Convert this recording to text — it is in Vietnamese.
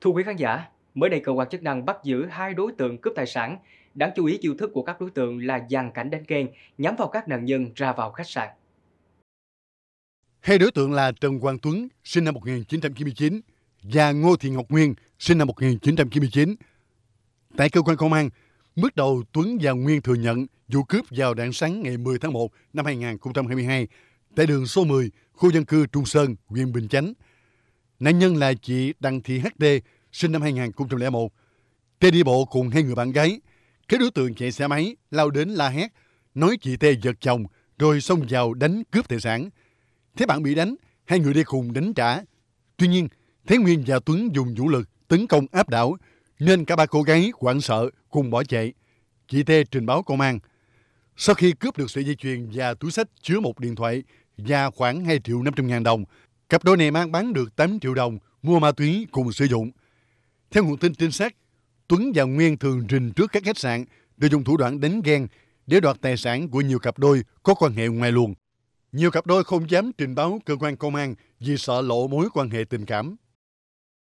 Thưa quý khán giả, mới đây cơ quan chức năng bắt giữ hai đối tượng cướp tài sản. Đáng chú ý chiêu thức của các đối tượng là dàn cảnh đánh ghen nhắm vào các nạn nhân ra vào khách sạn. Hai đối tượng là Trần Quang Tuấn, sinh năm 1999, và Ngô Thị Ngọc Nguyên, sinh năm 1999. Tại cơ quan công an, bước đầu Tuấn và Nguyên thừa nhận vụ cướp vào rạng sáng ngày 10 tháng 1 năm 2022 tại đường số 10, khu dân cư Trung Sơn, huyện Bình Chánh – Nạn nhân là chị Đặng Thị HD, sinh năm 2001. Tê đi bộ cùng hai người bạn gái. Các đối tượng chạy xe máy lao đến la hét, nói chị Tê giật chồng rồi xông vào đánh cướp tài sản. Thế bạn bị đánh, hai người đi cùng đánh trả. Tuy nhiên, Thế Nguyên và Tuấn dùng vũ lực tấn công áp đảo, nên cả ba cô gái hoảng sợ cùng bỏ chạy. Chị Tê trình báo công an. Sau khi cướp được sợi dây chuyền và túi sách chứa một điện thoại và khoảng 2 triệu 500 ngàn đồng, Cặp đôi này mang bán được 8 triệu đồng, mua ma túy cùng sử dụng. Theo nguồn tin trinh sát, Tuấn và Nguyên thường rình trước các khách sạn để dùng thủ đoạn đánh ghen để đoạt tài sản của nhiều cặp đôi có quan hệ ngoài luồng. Nhiều cặp đôi không dám trình báo cơ quan công an vì sợ lộ mối quan hệ tình cảm.